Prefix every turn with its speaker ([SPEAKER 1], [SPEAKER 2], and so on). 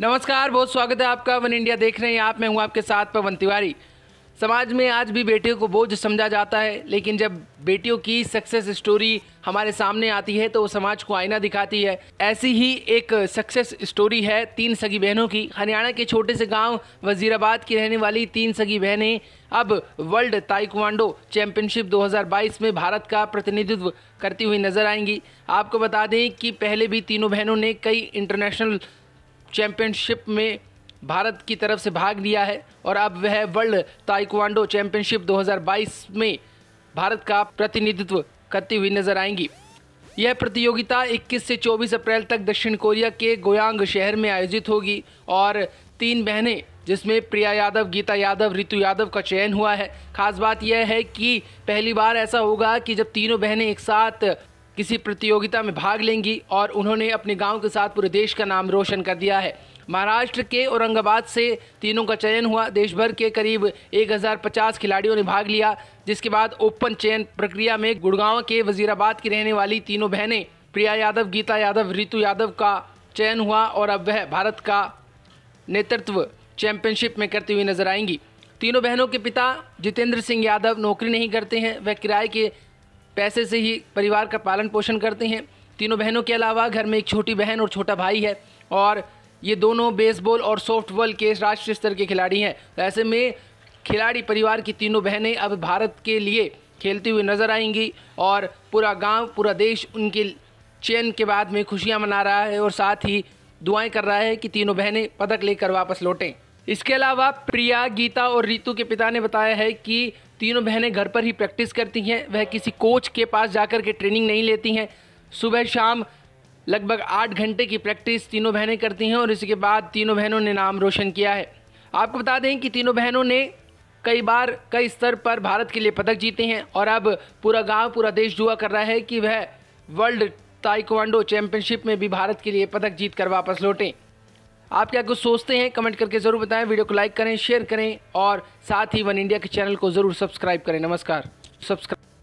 [SPEAKER 1] नमस्कार बहुत स्वागत है आपका वन इंडिया देख रहे हैं आप मैं हूं आपके साथ पवन तिवारी समाज में आज भी बेटियों को बोझ समझा जाता है लेकिन जब बेटियों की सक्सेस स्टोरी हमारे सामने आती है तो वो समाज को आईना दिखाती है ऐसी ही एक सक्सेस स्टोरी है तीन सगी बहनों की हरियाणा के छोटे से गांव वजीराबाद की रहने वाली तीन सगी बहनें अब वर्ल्ड ताइक्वांडो चैंपियनशिप 2022 में भारत का प्रतिनिधित्व करती हुई नजर आएंगी आपको बता दें कि पहले भी तीनों बहनों ने कई इंटरनेशनल चैम्पियनशिप में भारत की तरफ से भाग लिया है और अब वह वर्ल्ड ताइक्वांडो चैम्पियनशिप 2022 में भारत का प्रतिनिधित्व करती हुई नजर आएंगी यह प्रतियोगिता 21 से 24 अप्रैल तक दक्षिण कोरिया के गोयांग शहर में आयोजित होगी और तीन बहनें जिसमें प्रिया यादव गीता यादव ऋतु यादव का चयन हुआ है खास बात यह है कि पहली बार ऐसा होगा कि जब तीनों बहनें एक साथ किसी प्रतियोगिता में भाग लेंगी और उन्होंने अपने गांव के साथ पूरे देश का नाम रोशन कर दिया है महाराष्ट्र के औरंगाबाद से तीनों का चयन हुआ देश भर के करीब 1050 खिलाड़ियों ने भाग लिया जिसके बाद ओपन चयन प्रक्रिया में गुड़गांव के वजीराबाद की रहने वाली तीनों बहनें प्रिया यादव गीता यादव रितु यादव का चयन हुआ और अब वह भारत का नेतृत्व चैंपियनशिप में करती हुई नजर आएंगी तीनों बहनों के पिता जितेंद्र सिंह यादव नौकरी नहीं करते हैं वह किराए के पैसे से ही परिवार का पालन पोषण करते हैं तीनों बहनों के अलावा घर में एक छोटी बहन और छोटा भाई है और ये दोनों बेसबॉल और सॉफ्टबॉल के राष्ट्रीय स्तर के खिलाड़ी हैं तो ऐसे में खिलाड़ी परिवार की तीनों बहनें अब भारत के लिए खेलती हुई नज़र आएंगी और पूरा गांव पूरा देश उनके चयन के बाद में खुशियां मना रहा है और साथ ही दुआएं कर रहा है कि तीनों बहनें पदक लेकर वापस लौटें इसके अलावा प्रिया गीता और रितु के पिता ने बताया है कि तीनों बहनें घर पर ही प्रैक्टिस करती हैं वह किसी कोच के पास जाकर के ट्रेनिंग नहीं लेती हैं सुबह शाम लगभग आठ घंटे की प्रैक्टिस तीनों बहनें करती हैं और इसके बाद तीनों बहनों ने नाम रोशन किया है आपको बता दें कि तीनों बहनों ने कई बार कई स्तर पर भारत के लिए पदक जीते हैं और अब पूरा गांव पूरा देश दुआ कर रहा है कि वह वर्ल्ड ताइक्वांडो चैंपियनशिप में भी भारत के लिए पदक जीत कर वापस लौटें आप क्या कुछ सोचते हैं कमेंट करके ज़रूर बताएं वीडियो को लाइक करें शेयर करें और साथ ही वन इंडिया के चैनल को ज़रूर सब्सक्राइब करें नमस्कार सब्सक्राइब